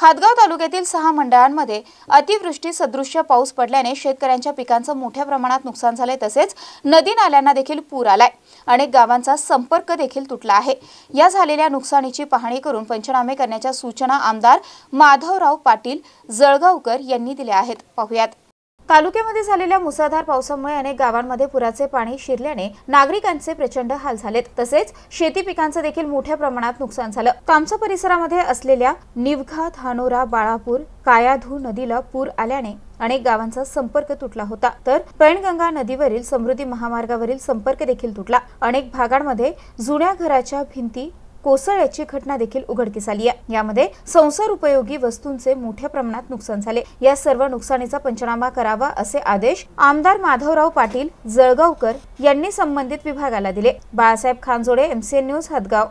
हातगाव तालुक्यातील सहा मंडळांमध्ये अतिवृष्टी सदृश्य पाऊस पडल्याने शेतकऱ्यांच्या पिकांचं मोठ्या प्रमाणात नुकसान झाले तसेच नदी नाल्यांना देखील पूर आलाय अनेक गावांचा संपर्क देखील तुटला आहे या झालेल्या नुकसानीची पाहणी करून पंचनामे करण्याच्या सूचना आमदार माधवराव पाटील जळगावकर यांनी दिल्या आहेत पाहुयात तालुक्यामध्ये झालेल्या मुसळधार पावसामुळे अनेक गावांमध्ये पुराचे पाणी शिरल्याने नागरिकांचे प्रचंड हाल झालेत तसेच शेती पिकांचं देखील मोठ्या प्रमाणात नुकसान झालं कामचा परिसरामध्ये असलेल्या निवघा धानोरा बाळापूर कायाधू नदीला पूर आल्याने अनेक गावांचा संपर्क तुटला होता तर पैणगंगा नदीवरील समृद्धी महामार्गावरील संपर्क देखील तुटला अनेक भागांमध्ये जुन्या घराच्या भिंती कोसळ्याची घटना देखील उघडकीस आली आहे यामध्ये संसार उपयोगी वस्तूंचे मोठ्या प्रमाणात नुकसान झाले या सर्व नुकसानीचा पंचनामा करावा असे आदेश आमदार माधवराव पाटील जळगावकर यांनी संबंधित विभागाला दिले बाळासाहेब खानजोडे एमसीएन न्यूज हदगाव